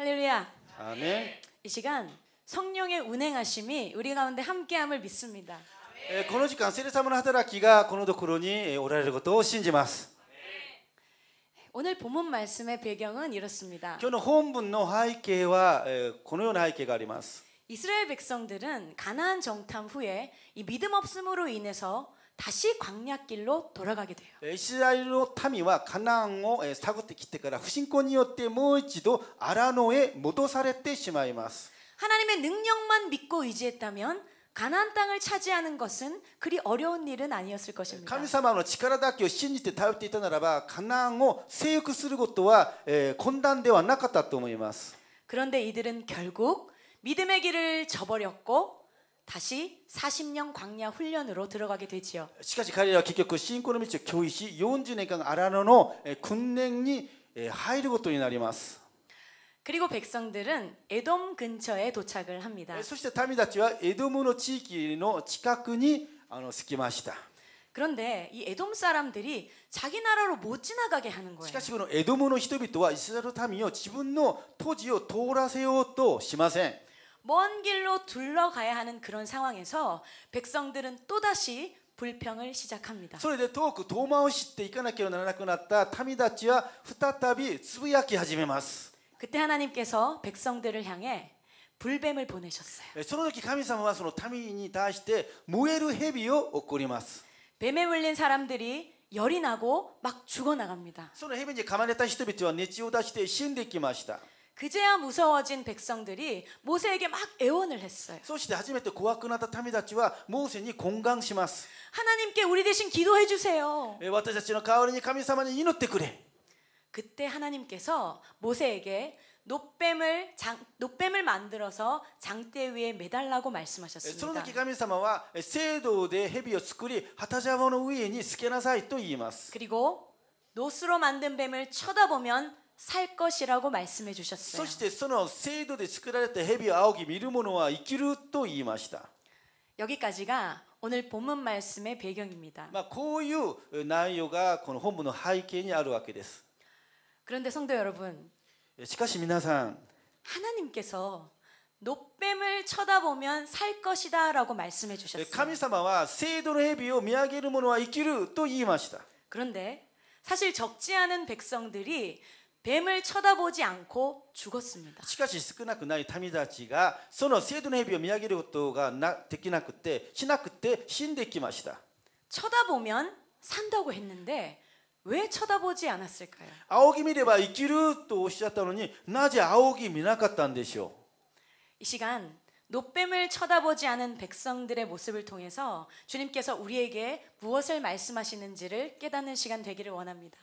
할렐루야. 아멘. 이 시간 성령의 운행하심이 우리 가운데 함께함을 믿습니다. この時間、聖霊様の働きがこのところにおられることを信じます。 예, 예, 네. 오늘 본문 말씀의 배경은 이렇습니다. 今日の本文の背景このような背景があります이스라엘 예, 백성들은 가나안 정탐 후에 이 믿음 없음으로 인해서 다시 광야길로 돌아가게 돼요. 이스라엘의 타미와 가나안을 사고てきてから 후신권이었대ても지도 아라노에 へ戻사れてしまいます 하나님의 능력만 믿고 의지했다면 가나안 땅을 차지하는 것은 그리 어려운 일은 아니었을 것입니다. 하나님의 힘을 신지て 타협했다たならば 가나안을 세服することは困難ではなかったと思います 그런데 이들은 결국 믿음의 길을 저버렸고 다시 40년 광야 훈련으로 들어가게 되지요. しかし彼らは結局新婚の道教師40年間アラノの訓練に入ることになります 그리고 백성들은 에돔 근처에 도착을 합니다. そして民たちはエドムの地域の近くに着きました. 그런데 이 에돔 사람들이 자기 나라로 못 지나가게 하는 거예요. しかしこのエドムの人々はイスラエル民を自分の土地を通らせようとしません。먼 길로 둘러가야 하는 그런 상황에서 백성들은 또다시 불평을 시작합니다. それで遠く遠回ししていかなければならなくなった民たちは再びつぶやき始めます. 그때 하나님께서 백성들을 향해 불뱀을 보내셨어요. その時神様はその民に対して燃える蛇を送ります. 뱀에 물린 사람들이 열이 나고 막 죽어 나갑니다. その蛇に噛まれた人々は熱を出して死んでいきました. 그제야 무서워진 백성들이 모세에게 막 애원을 했어요. そして初めて怖くなった民たちはモーセに懇願します. 하나님께 우리 대신 기도해 주세요. 私たちの代わりに神様に祈ってくれ. 예, 그때 하나님께서 모세에게 노뱀을 장, 노뱀을 만들어서 장대 위에 매달라고 예, 말씀하셨습니다. その時神様は聖堂で蛇を作り旗竿の上につけなさいと言います. 예, 그리고 노스로 만든 뱀을 쳐다보면 살 것이라고 말씀해 주셨어요. そしてその制度で作られた蛇を仰ぎ見る者は生きると言いました. 여기까지가 오늘 본문 말씀의 배경입니다. まあこういう内容がこの本文の背景にあるわけです. 그런데 성도 여러분. しかし皆さん 하나님께서 노뱀을 쳐다보면 살 것이다라고 말씀해 주셨어요. 神様は聖度の蛇を見上げる者は生きると言いました. 그런데 사실 적지 않은 백성들이 뱀을 쳐다보지 않고 죽었습니다. しかし少なくない民たちがそのセドネヘビを見上げることができなくてしなくて死んでいきました. 쳐다보면 산다고 했는데 왜 쳐다보지 않았을까요? 아오기 미래봐 이기루 또 오시셨다노니 나제 아오기 미나갔다는데시오. 이 시간 노뱀을 쳐다보지 않은 백성들의 모습을 통해서 주님께서 우리에게 무엇을 말씀하시는지를 깨닫는 시간 되기를 원합니다.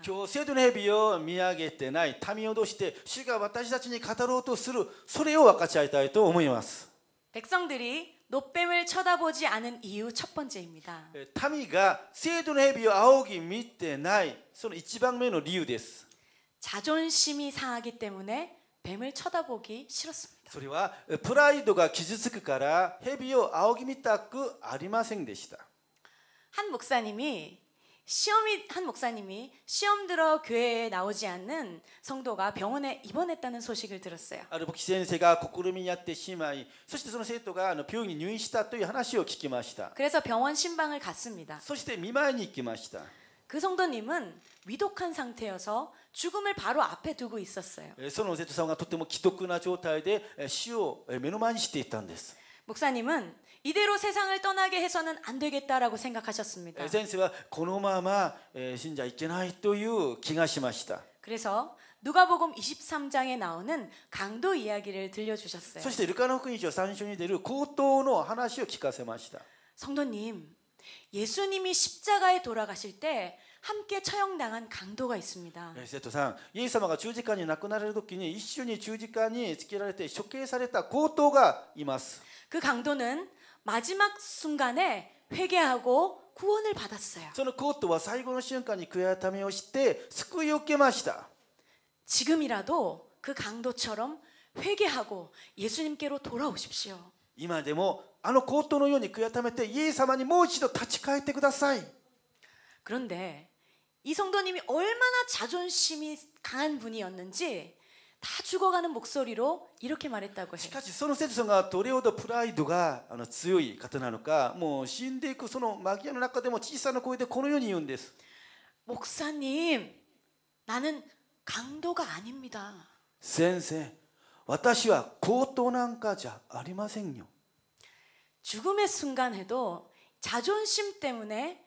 백성들이 노뱀을 쳐다보지 않은 이유 첫 번째입니다. 타미가 세도네비요 아오기 밑에 나이, その1番目の理由です. 자존심이 상하기 때문에 뱀을 쳐다보기 싫었습니다. それはプライドが傷つくから蛇を仰ぎ見たくありませんでした。한 어, 목사님이 시험이 한 목사님이 시험 들어 교회에 나오지 않는 성도가 병원에 입원했다는 소식을 들었어요. 아, 목사 선생가 고꾸름이やってしまい, そしてその生徒が病院に入院したという話を聞きまし 그래서 병원 신방을 갔습니다. そして見舞いに行きまし그 성도님은 위독한 상태여서 죽음을 바로 앞에 두고 있었어요. その生徒さんがとても既得な状態で死を目の前にしていたんです. 예, 예, 예, 목사님은 이대로 세상을 떠나게 해서는 안 되겠다라고 생각하셨습니다. 선생님은このまま死んじゃいけないという気がしました. 그래서 누가복음 23장에 나오는 강도 이야기를 들려주셨어요. そしてルカの福音書3章に出る強盗の話を聞かせました. 성도님, 예수님이 십자가에 돌아가실 때 함께 처형당한 강도가 있습니다.生徒さん、イエス様が十字架に亡くなられる時に一緒に十字架につけられて処刑された強盗がいます。그 강도는 마지막 순간에 회개하고 구원을 받았어요. その強盗は最後の瞬間に悔い改めをして救いを受けました. 지금이라도 그 강도처럼 회개하고 예수님께로 돌아오십시오. 今でもあの強盗のように悔い改めてイエス様にもう一度立ち返ってください。 그런데 이 성도님이 얼마나 자존심이 강한 분이었는지 다 죽어가는 목소리로 이렇게 말했다고 해요. しかしその生徒さんがどれほどプライドがあの強い方なのかもう死んでいくそのマギアの中でも小さな声でこのように言うんです 목사님, 나는 강도가 아닙니다. 先生,私は強盗なんかじゃありませんよ. 죽음의 순간에도 자존심 때문에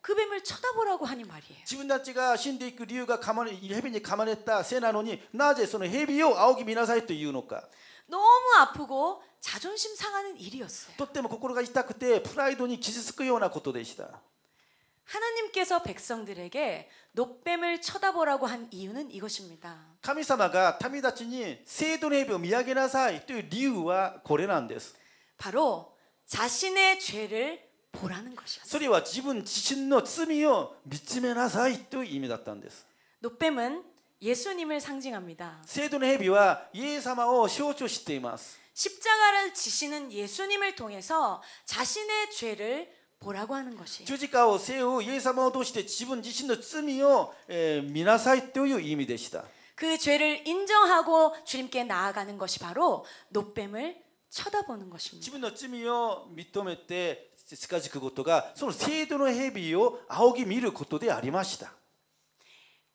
그 뱀을 쳐다보라고 하니 말이에요. 自分たちが死んでいく理由が釜に蛇に噛まれたせなのになぜその蛇を仰ぎ見なさいというのか 너무 아프고 자존심 상하는 일이었어요. とっても心が痛くてプライドに傷つくようなことでした. 하나님께서 백성들에게 노뱀을 쳐다보라고 한 이유는 이것입니다. 神様が民たちに聖度の蛇を見上げなさいという理由はこれなんです. 바로 자신의 죄를 보라는 것이었어요. それは自分自身の罪を見つめなさいという意味です 노뱀은 예수님을 상징합니다. セイドの蛇はイエス様を象徴しています。 십자가를 지시는 예수님을 통해서 자신의 죄를 보라고 하는 것이. 주지가오 세우 예수님을 통해 자신 자신의 죄를 미나사이とい 의미でした. 그 죄를 인정하고 주님께 나아가는 것이 바로 노뱀을 쳐다보는 것입니다. 자신의 죄를 인정하고 近づくことがその制度の蛇を仰ぎ見ることでありました。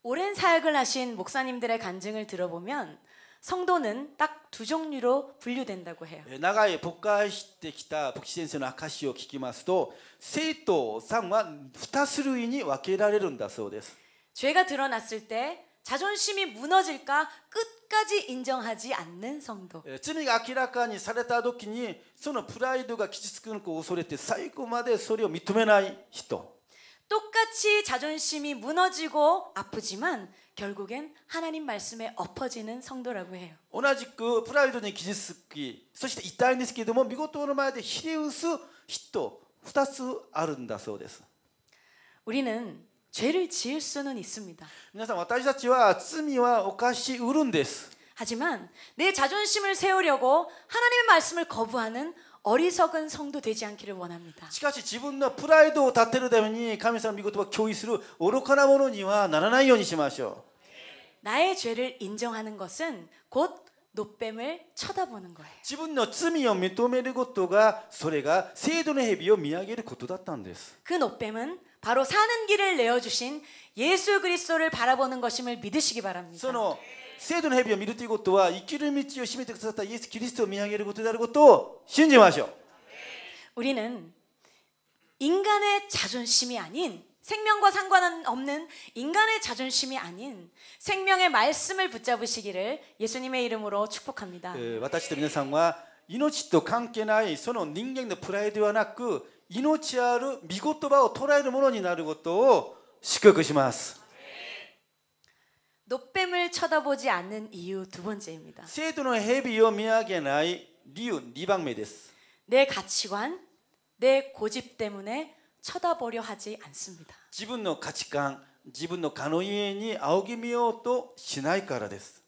오랜사역을하신목사님들의간증을들어보면성도는딱두종류로분류된다고해요나가에복가してきた복지先生の아카시聞きますと生徒さんは2種類に分けられるんだそうです죄가드러났을때 자존심이 무너질까 끝까지 인정하지 않는 성도. 罪が明らかにされた時にそのプライドが傷つくのを恐れて最後までそれを認めない人. 똑같이 자존심이 무너지고 아프지만 결국엔 하나님 말씀에 엎어지는 성도라고 해요. 同じくプライドに傷つき、そして痛いんですけれども見事の前でひれ伏す人2つあるんだそうです。 우리는 죄를 지을 수는 있습니다. 皆さん私たちは罪は犯しうるんです하지만 내 자존심을 세우려고 하나님의 말씀을 거부하는 어리석은 성도 되지 않기를 원합니다. しかし自分のプライドを立てるために神様の御言葉を教義する愚かなものにはならないようにしましょう. 나의 죄를 인정하는 것은 곧 노뱀을 쳐다보는 거예요. 自分の罪を認めることがそれが聖度の蛇を見上げることだったんです.그 노뱀은 바로 사는 길을 내어 주신 예수 그리스도를 바라보는 것임을 믿으시기 바랍니다. その生徒の蛇を見るということは生きる道を示してくださったイエスキリストを見上げることであ 우리는 인간의 자존심이 아닌 생명과 상관없는 인간의 자존심이 아닌 생명의 말씀을 붙잡으시기를 예수님의 이름으로 축복합니다. 私と皆さんは命と関係ないその人間のプライドはなく 그, 命ある御言葉を捉えるものになることを祝福します。 노뱀을 쳐다보지 않는 이유 두 번째입니다. 세도는 헤비요 미하게 나이 리우 니방메데스. 내 가치관, 내 고집 때문에 쳐다보려 하지 않습니다. 自分の価値観、自分の可能性に仰ぎ見ようとしないからです。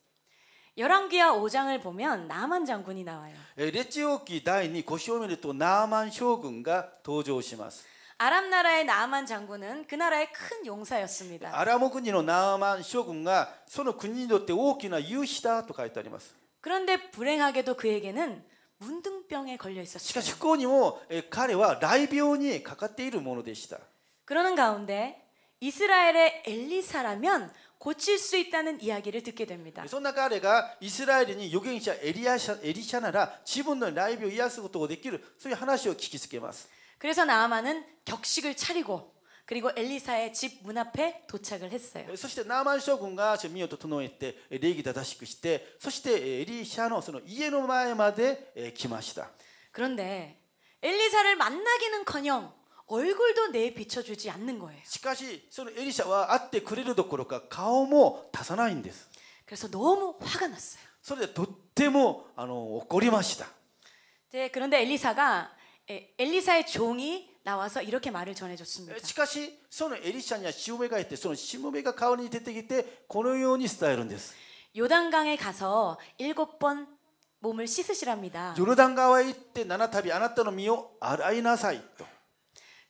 열왕기하 5장을 보면 나만 장군이 나와요. 레츠오기 第25章を見ると 나만 将軍が登場します. 아람 나라의 나만 장군은 그 나라의 큰 용사였습니다. 아람国の 나만 将軍がその国にとって大きな勇士だと書いてあります. 그런데 불행하게도 그에게는 문둥병에 걸려 있었어요. しかしここにも彼は雷病にかかっているものでした. 예, 그러는 가운데 이스라엘의 엘리사라면 고칠 수 있다는 이야기를 듣게 됩니다. そんな彼がイスラエルに預言者エリシャなら自分のライブを癒すことができるそういう話を聞きつけます 그래서 나아만은 격식을 차리고 그리고 엘리사의 집 문 앞에 도착을 했어요. そしてナーマン将軍が準備を整えて礼儀正しくしてそしてエリシャのその家の前まで来ました。 그런데 엘리사를 만나기는커녕 얼굴도 내 비춰주지 않는 거예요. しかしそのエリシャは会ってくれるどころか顔も出さないんです. 그래서 너무 화가 났어요. それでとってもあの怒りました. 네, 그런데 엘리사가 엘리사의 종이 나와서 이렇게 말을 전해줬습니다. しかしそのエリシャにはしもべがいてそのしもべが顔に出てきてこのように伝えるんです. 요단강에 가서 일곱 번 몸을 씻으시랍니다. 요단강에 行って七度あなたの身を洗いなさいと.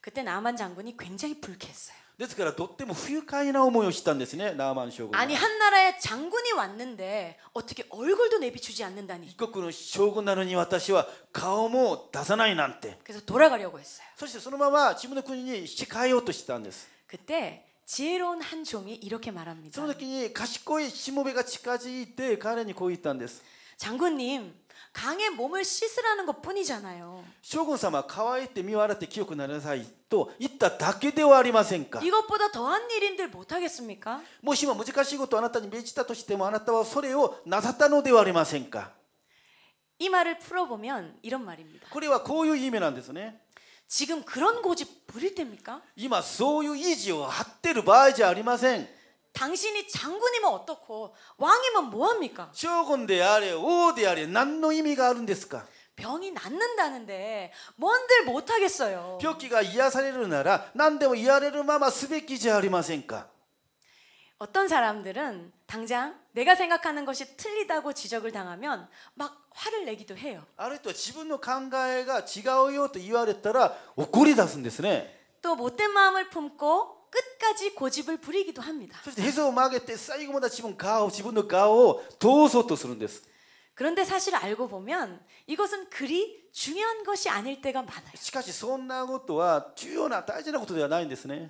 그때 나만 장군이 굉장히 불쾌했어요. ですからとっても不愉快な思いをしたんですね、ラーマン将軍。 아니 한 나라에 장군이 왔는데 어떻게 얼굴도 내비주지 않는다니. 一国の将軍なのに私は顔も出さないなんて。 그래서 돌아가려고 했어요. そしてそのまま自分の国に控えようとしたんです。 그때 지혜로운 한 종이 이렇게 말합니다. その時に賢いしもべが近づいて彼にこう言ったんです。 장군님, 강의 몸을 씻으라는 것 뿐이잖아요. 쇼군様, 乾いて身を洗って清くなりなさいと言っただけではありませんか? 이것보다 더한 일인들 못 하겠습니까? もし今難しいことあなたに命じたとしてもあなたはそれをなさったのではありませんか?이 말을 풀어보면 이런 말입니다. これはこういう意味なんですね. 지금 그런 고집 부릴 때입니까? 今そういう意地を張ってる場合じゃありません。 당신이 장군이면 어떻고 왕이면 뭐합니까? 将軍であれ王であれ何の意味があるんです 병이 낫는다는데 뭔들 못하겠어요. 病気が癒されるなら何でも癒れるまますべきじゃありませんか? 어떤 사람들은 당장 내가 생각하는 것이 틀리다고 지적을 당하면 막 화를 내기도 해요. 아るいは自分の考えが違うよと言われたら怒り出すんですね.또 못된 마음을 품고 끝까지 고집을 부리기도 합니다. そしてへそを曲げて最後まで自分顔を自分の顔を通そうとするんです. 그런데 사실 알고 보면 이것은 그리 중요한 것이 아닐 때가 많아요. しかしそんなことは重要な大事なことではないんですね.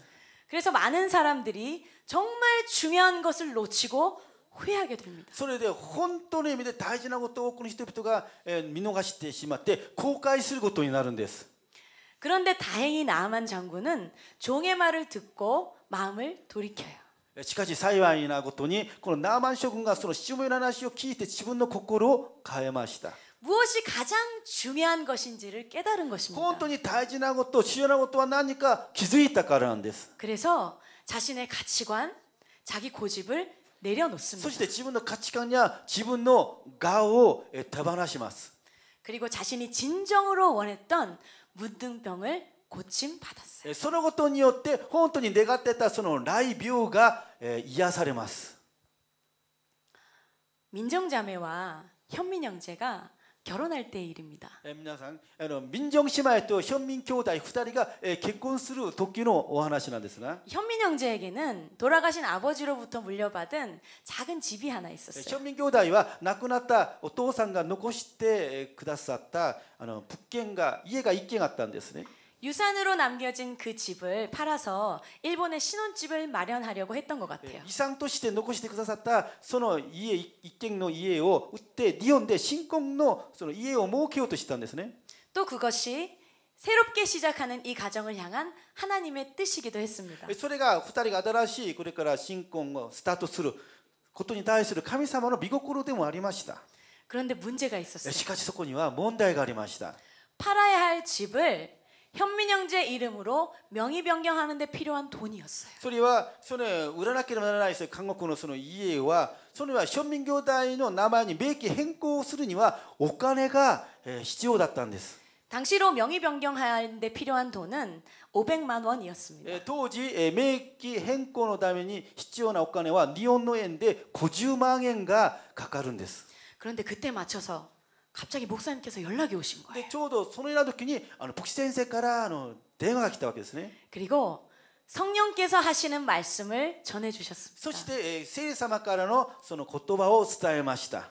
그래서 많은 사람들이 정말 중요한 것을 놓치고 후회하게 됩니다. それで本当の意味で大事なことを多くの人々が見逃してしまって後悔することになるんです。 그런데 다행히 나만 장군은 종의 말을 듣고 마음을 돌이켜요. しかし幸いなことにこのナーマン諸君がその父親の話を聞いて自分の心を変えました。 무엇이 가장 중요한 것인지를 깨달은 것입니다. 本当に大事なこと、重要なことは何か気づいたからなんです. 그래서 자신의 가치관, 자기 고집을 내려놓습니다. そして自分の価値観や自分の我を手放します. 그리고 자신이 진정으로 원했던 문둥병을 고침 받았어요. そのことによって本当に願ってたその雷病が癒されます。민정자매와 현민 형제가 결혼할 때 일입니다. 皆さんあの民族姉妹と현민兄弟二人が結婚する時のお話なんですが 현민 형제에게는 돌아가신 아버지로부터 물려받은 작은 집이 하나 있었어요. 현민 형제와 亡くなったお父さんが残してくださったあの物件が家が一軒あったんですね。 유산으로 남겨진 그 집을 팔아서 일본의 신혼집을 마련하려고 했던 것 같아요. 이상 도시에 残してくださったその家一軒の家を売って日本で新婚のその家を設けようとしたんですね또 그것이 새롭게 시작하는 이 가정을 향한 하나님의 뜻이기도 했습니다. それが二人が新しいこれから新婚をスタートすることに対する神様の御心でもありました 그런데 문제가 있었어요. しかしそこには問題がありました. 팔아야 할 집을 현민영제 이름으로 명의 변경하는 데 필요한 돈이었어요. それはその占ってもならないです韓国のその家はそれは庶民教代の名前に名義変更するにはお金が必要だったんです 당시로 명의 변경할 데 필요한 돈은 500만 원이었습니다. 당시 명의 변경のために 필요한 お金は日本の円で50만 원がかかるんです. 그런데 그때 맞춰서 갑자기 목사님께서 연락이 오신 거예요. ちょうどそのよう時にあの牧師先生からの電話が来たわけですね 아, 그리고 성령께서 하시는 말씀을 전해 주셨습니다. そして聖様からのその言葉を伝えました.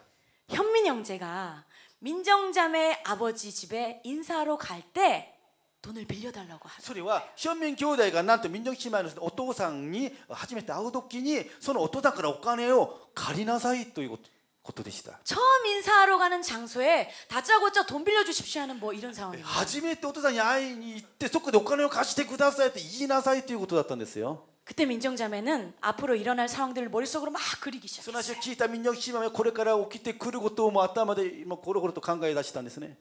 현민 형제가 민정자매 아버지 집에 인사로 갈 때 돈을 빌려달라고 하는. 소리와 현민 교대가 난또 민정 씨만의 오토상이 처음에 아우 도끼니 そのお父さんからお金を借りなさいということ. 곳도되시다. 처음 인사하러 가는 장소에 다짜고짜 돈 빌려 주십시오 하는 뭐 이런 상황입니다. 예, 하지메 또도사니 아이 이때 속도 오카네요 가시테 구다사이 때 이나사이 때고토였던です 그때 민정자매는 앞으로 일어날 상황들을 머릿속으로 막 그리기 시작했어요. 소나시 기타 민정심하면 고래가라 오키테 그리고 또뭐 아따마데 뭐 고로고로 또 강가에 다시다네스네.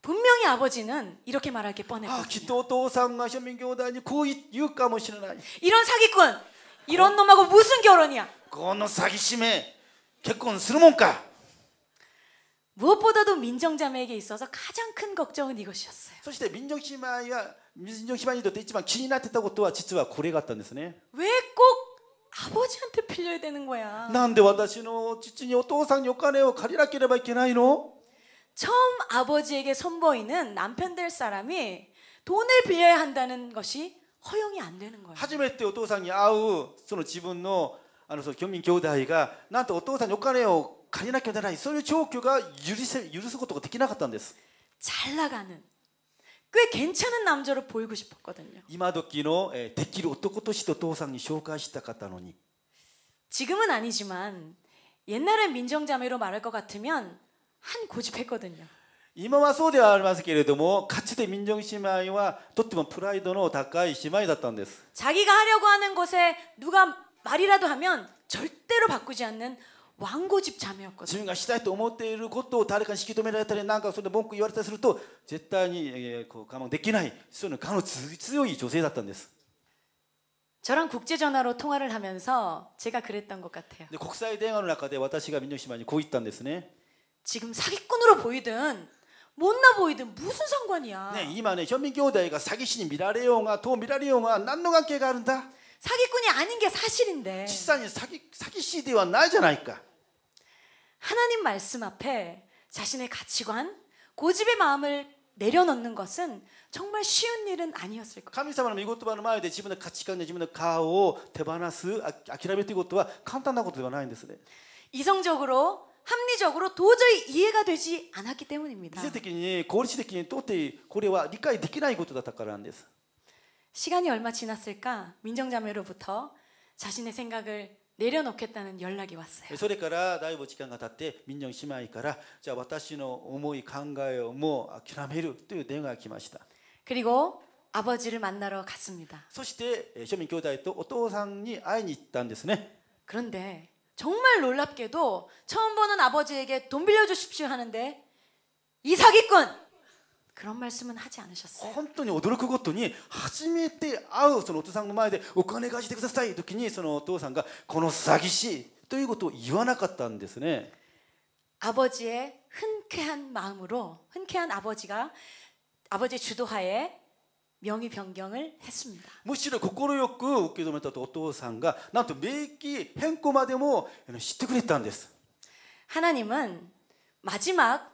분명히 아버지는 이렇게 말할 게 뻔했거든요. 아, 기토도상가 쇼민교다니 그이 유까모시는 아니. 이런 사기꾼. 이런 어? 놈하고 무슨 결혼이야? 그건 사기심에 結婚するもんか 무엇보다도 민정자매에게 있어서 가장 큰 걱정은 이것이었어요. そして 민정씨마이와 민정씨마이도 됐지만 기인한테다고또와 지진와 고래 같던데서네 왜꼭 아버지한테 빌려야 되는 거야? 난데 다시の지に니父さ상にお金を借りなければいけないの 처음 아버지에게 선보이는 남편 될 사람이 돈을 빌려야 한다는 것이 허용이 안 되는 거예요. 初めてお父さんに会うその自分の あのそう漁民兄弟がなんとお父さんにお金を借りなきゃならないそういう状況が許せ許すことができなかったんです。잘나가는꽤괜찮은남자로보이고싶었거든요今時の、えー、できる男としてお父さんに紹介したかったのに。지금은아니지만옛날엔민정자매로말할것같으면한고집했거든요今はそうではありますけれども、かつて民정姉妹はとってもプライドの高い姉妹だったんです。자기가하려고하는것에누가 말이라도 하면 절대로 바꾸지 않는 왕고 집 자매였거든요. 저랑 국제 전화로 통화를 하면서 제가 그랬던 것 같아요. 국제 대화의 中で私が민영 씨만이こう言ったん 지금 사기꾼으로 보이든 못나 보이든 무슨 상관이야. 네, 이만에 현민 교회가 사기신이 미라레용아 도 미라레용아 난노 관계가 아른다. 사기꾼이 아닌 게 사실인데. 집사님 사기 사기 CD와 나잖아니까. 하나님 말씀 앞에 자신의 가치관, 고집의 마음을 내려놓는 것은 정말 쉬운 일은 아니었을 거예요. 神様の 이것도 말하 돼. 지분의 가치관이 지분의 가오 대바나스 아키라베이것도 간단한 것도 아닌ですね. 이성적으로 합리적으로 도저히 이해가 되지 않았기 때문입니다. 이성적인, 고리적인 또때 고려와 이해できないことだったからなん 시간이 얼마 지났을까 민정자매로부터 자신의 생각을 내려놓겠다는 연락이 왔어요. それからだいぶ時間が経って民정姉妹からじゃあ私の思い考えをもう諦めるという電話が来ました. 예, 아, 그리고 아버지를 만나러 갔습니다. そして庶民兄弟とお父さんに会いに行ったんですね. 예, 그런데 정말 놀랍게도 처음 보는 아버지에게 돈 빌려 주십시오 하는데 이 사기꾼 그런 말씀은 하지 않으셨어요. 本当に驚くごとに初めて会うそのお父さんの前でお金貸してください時にそのお父さんがこの詐欺師ということを言わなかったんですね 아버지의 흔쾌한 마음으로 흔쾌한 아버지가 아버지 주도하에 명의 변경을 했습니다. 무시로 心よく受け止めたお父さんがなんと名義変更までも知ってくれたんです。 하나님은 마지막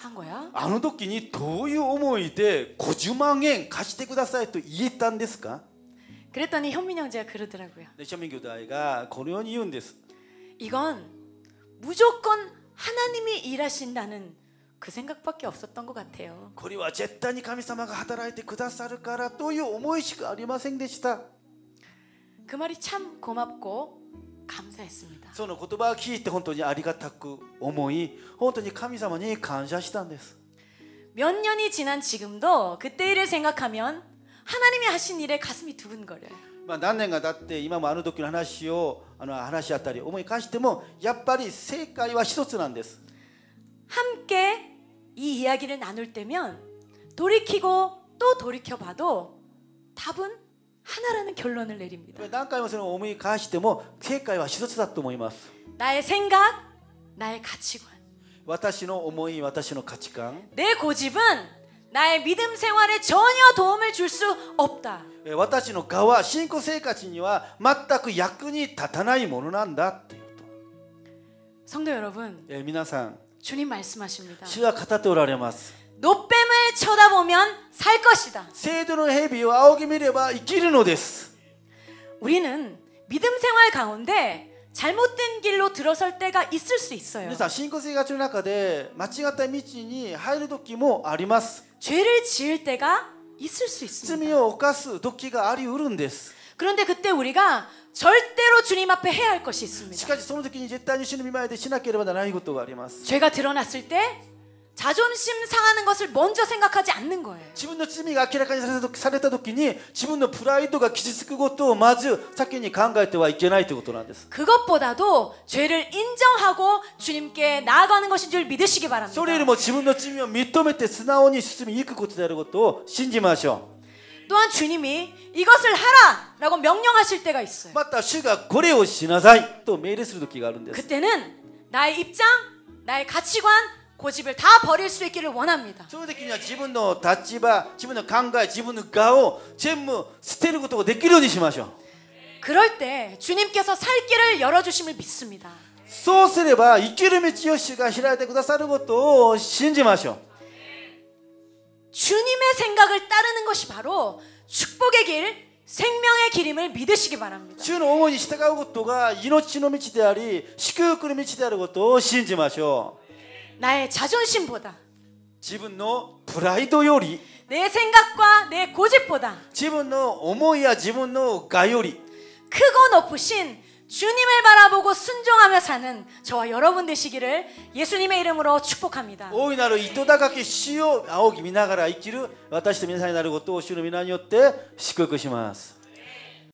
한 거야? あの時にどういう思いで50万円貸してくださいと言えたんですか 그랬더니 현민 형제가 그러더라고요. 네, 현민 교다이가 고려한 이유는 데스. 이건 무조건 하나님이 일하신다는 그 생각밖에 없었던 것 같아요. 고리와 절대히 하나님이 働いて くださるからという思いしかありませんでした.그 말이 참 고맙고 감사했습니다. その言葉を聞いて本当にありがたく思い、本当に神様に感謝したんです。몇 년이 지난 지금도 그때 일을 생각하면 하나님이 하신 일에 가슴이 두근거려요. 何年が経って今もあの時の話をあの話し合ったり思い返してもやっぱり正解は一つなんです 함께 이 이야기를 나눌 때면 돌이키고 또 돌이켜 봐도 답은 하나라는 결론을 내립니다. 何回もその思い返しても正解は一つだと思います. 나의 생각, 나의 가치관. 私の思い,私の価値観.내 고집은 나의 믿음 생활에 전혀 도움을 줄 수 없다. 私の側信仰生活には全く役に立たないものなんだ 성도 여러분, 예, 皆さん. 주님 말씀하십니다. 주가 語っておられます. 노뱀을 쳐다보면 살 것이다. 우리는 믿음 생활 가운데 잘못된 길로 들어설 때가 있을 수 있어요. 신고生中で間違った道に入る時もあります 뭐 죄를 지을 때가 있을 수 있습니다. 罪を犯す時がありうるんです. 그런데 그때 우리가 절대로 주님 앞에 해야 할 것이 있습니다. 죄가 드러났을 때 자존심 상하는 것을 먼저 생각하지 않는 거예요. 自分の罪が明らかにされた時に自分のプライドが傷つくことをまず先に考えてはいけないということなんです 그것보다도 죄를 인정하고 주님께 나아가는 것인 줄 믿으시기 바랍니다. それよりも自分の罪を認めて素直に進み行くことであることを信じましょう 또한 주님이 이것을 하라라고 명령하실 때가 있어요. また主がこれをしなさいと命令する時があるんです. 그때는 나의 입장, 나의 가치관 고집을 다 버릴 수 있기를 원합니다. その時には自分の立場、自分の考え、自分の我を全部捨てることができるようにしましょう. 그럴 때 주님께서 살 길을 열어 주심을 믿습니다. そうすれば生きる道を主が開いてくださることを信じましょう. 주님의 생각을 따르는 것이 바로 축복의 길, 생명의 길임을 믿으시기 바랍니다. 주의 어머니 従うことが命の道であり、祝福の道であることを信じましょう. 나의 자존심보다 自分のプライドより내 생각과 내 고집보다 自分の思いや自分の我より 크고 높으신 주님을 바라보고 순종하며 사는 저와 여러분 되시기를 예수님의 이름으로 축복합니다. 大いなる糸高き主を仰ぎ見ながら生きる私と皆さんになることを主の皆によって祝福します。